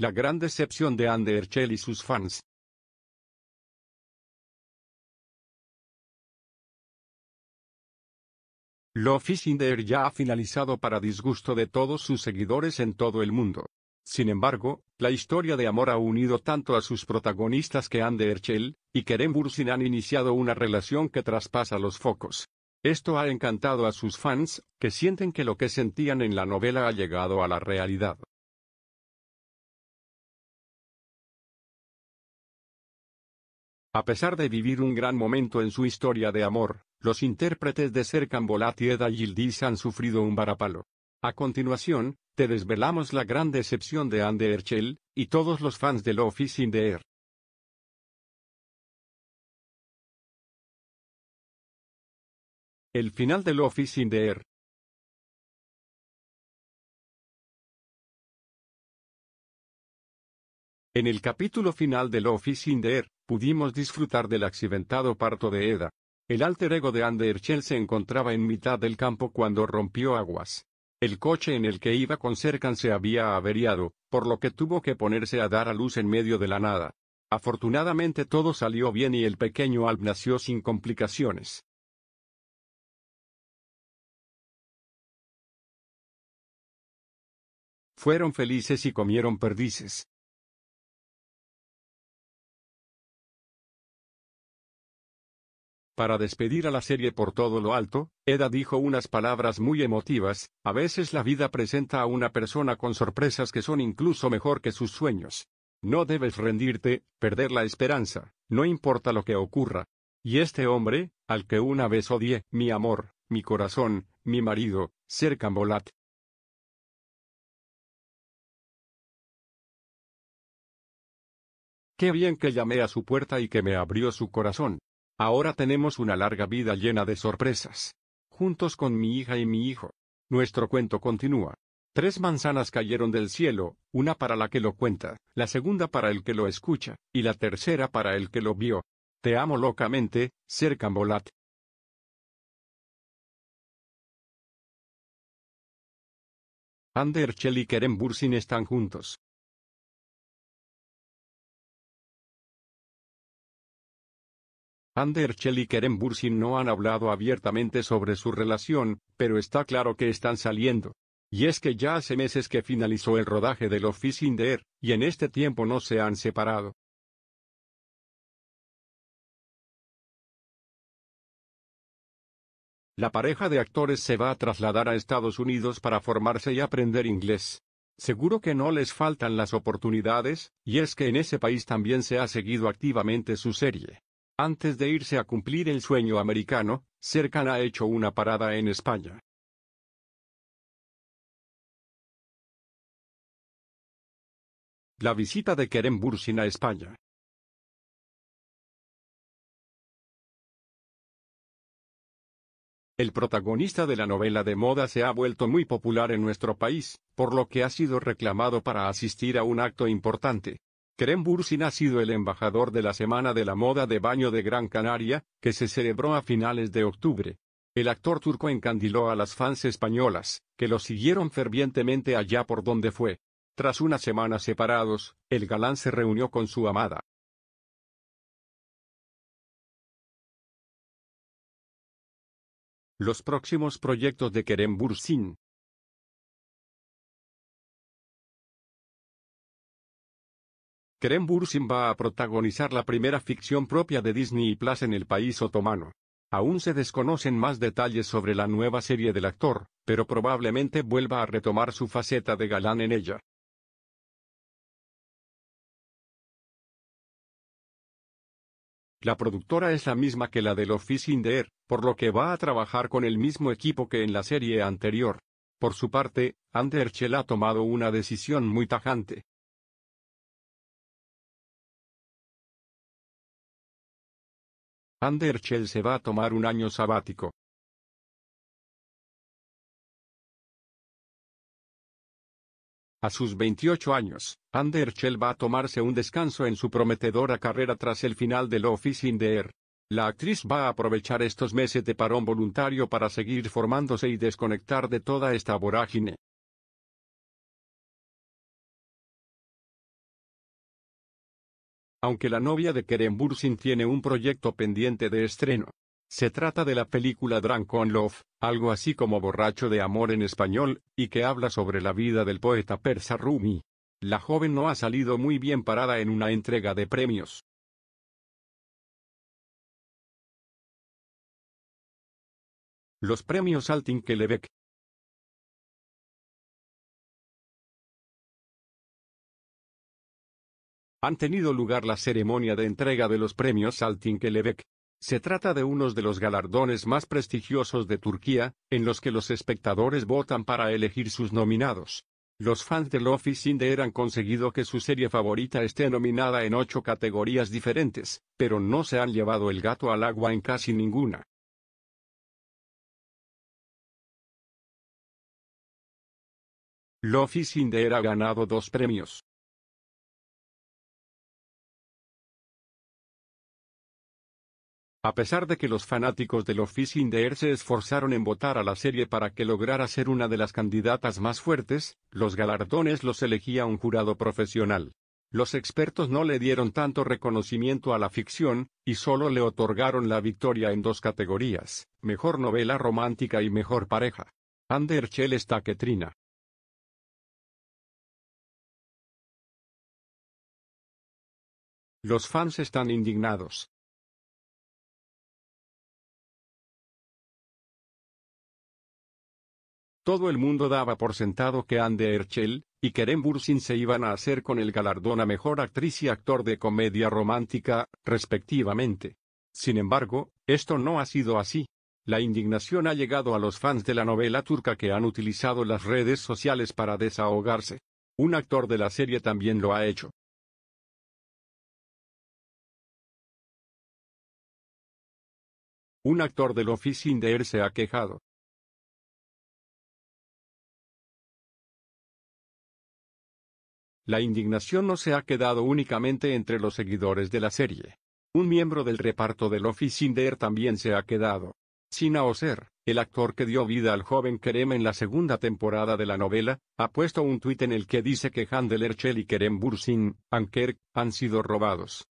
La gran decepción de Andy y sus fans. Lo Fishing de ya ha finalizado para disgusto de todos sus seguidores en todo el mundo. Sin embargo, la historia de amor ha unido tanto a sus protagonistas que Andy y Kerem Bursin han iniciado una relación que traspasa los focos. Esto ha encantado a sus fans, que sienten que lo que sentían en la novela ha llegado a la realidad. A pesar de vivir un gran momento en su historia de amor, los intérpretes de Bolat y Eda han sufrido un varapalo. A continuación, te desvelamos la gran decepción de Anne Herschel, y todos los fans del Office in the Air. El final del Office in the Air. En el capítulo final del Office in the Air, pudimos disfrutar del accidentado parto de Eda. El alter ego de Anderchel se encontraba en mitad del campo cuando rompió aguas. El coche en el que iba con Cercan se había averiado, por lo que tuvo que ponerse a dar a luz en medio de la nada. Afortunadamente todo salió bien y el pequeño Alp nació sin complicaciones. Fueron felices y comieron perdices. Para despedir a la serie por todo lo alto, Eda dijo unas palabras muy emotivas, a veces la vida presenta a una persona con sorpresas que son incluso mejor que sus sueños. No debes rendirte, perder la esperanza, no importa lo que ocurra. Y este hombre, al que una vez odié, mi amor, mi corazón, mi marido, Cambolat. Qué bien que llamé a su puerta y que me abrió su corazón. Ahora tenemos una larga vida llena de sorpresas. Juntos con mi hija y mi hijo. Nuestro cuento continúa. Tres manzanas cayeron del cielo, una para la que lo cuenta, la segunda para el que lo escucha, y la tercera para el que lo vio. Te amo locamente, Ser Cambolat. Ander Chell y Kerem Bursin están juntos. Anderchel y Keren Bursin no han hablado abiertamente sobre su relación, pero está claro que están saliendo. Y es que ya hace meses que finalizó el rodaje del Office in y en este tiempo no se han separado. La pareja de actores se va a trasladar a Estados Unidos para formarse y aprender inglés. Seguro que no les faltan las oportunidades, y es que en ese país también se ha seguido activamente su serie. Antes de irse a cumplir el sueño americano, Serkan ha hecho una parada en España. La visita de Kerem Bursin a España. El protagonista de la novela de moda se ha vuelto muy popular en nuestro país, por lo que ha sido reclamado para asistir a un acto importante. Kerem Bursin ha sido el embajador de la Semana de la Moda de Baño de Gran Canaria, que se celebró a finales de octubre. El actor turco encandiló a las fans españolas, que lo siguieron fervientemente allá por donde fue. Tras una semana separados, el galán se reunió con su amada. Los próximos proyectos de Kerem Bursin Kerem Bursin va a protagonizar la primera ficción propia de Disney Plus en el país otomano. Aún se desconocen más detalles sobre la nueva serie del actor, pero probablemente vuelva a retomar su faceta de galán en ella. La productora es la misma que la del Office in por lo que va a trabajar con el mismo equipo que en la serie anterior. Por su parte, Anderchel ha tomado una decisión muy tajante. Anderchel se va a tomar un año sabático. A sus 28 años, Anderchel va a tomarse un descanso en su prometedora carrera tras el final de Office in the Air. La actriz va a aprovechar estos meses de parón voluntario para seguir formándose y desconectar de toda esta vorágine. aunque la novia de Kerem Bursin tiene un proyecto pendiente de estreno. Se trata de la película Drunk on Love, algo así como Borracho de Amor en español, y que habla sobre la vida del poeta persa Rumi. La joven no ha salido muy bien parada en una entrega de premios. Los premios Kelebeck. han tenido lugar la ceremonia de entrega de los premios Tinkelebek. Se trata de uno de los galardones más prestigiosos de Turquía, en los que los espectadores votan para elegir sus nominados. Los fans de Office Inde han conseguido que su serie favorita esté nominada en ocho categorías diferentes, pero no se han llevado el gato al agua en casi ninguna. sin Sinder ha ganado dos premios, A pesar de que los fanáticos del Office Fishing se esforzaron en votar a la serie para que lograra ser una de las candidatas más fuertes, los galardones los elegía un jurado profesional. Los expertos no le dieron tanto reconocimiento a la ficción, y solo le otorgaron la victoria en dos categorías, mejor novela romántica y mejor pareja. Anderchel está que Los fans están indignados. Todo el mundo daba por sentado que Anne Herschel y Kerem Bursin se iban a hacer con el galardón a mejor actriz y actor de comedia romántica, respectivamente. Sin embargo, esto no ha sido así. La indignación ha llegado a los fans de la novela turca que han utilizado las redes sociales para desahogarse. Un actor de la serie también lo ha hecho. Un actor del Office de se ha quejado. La indignación no se ha quedado únicamente entre los seguidores de la serie. Un miembro del reparto del Sinder también se ha quedado. Sina Oser, el actor que dio vida al joven Kerem en la segunda temporada de la novela, ha puesto un tuit en el que dice que Handel Erchell y Kerem Bursin, Anker, han sido robados.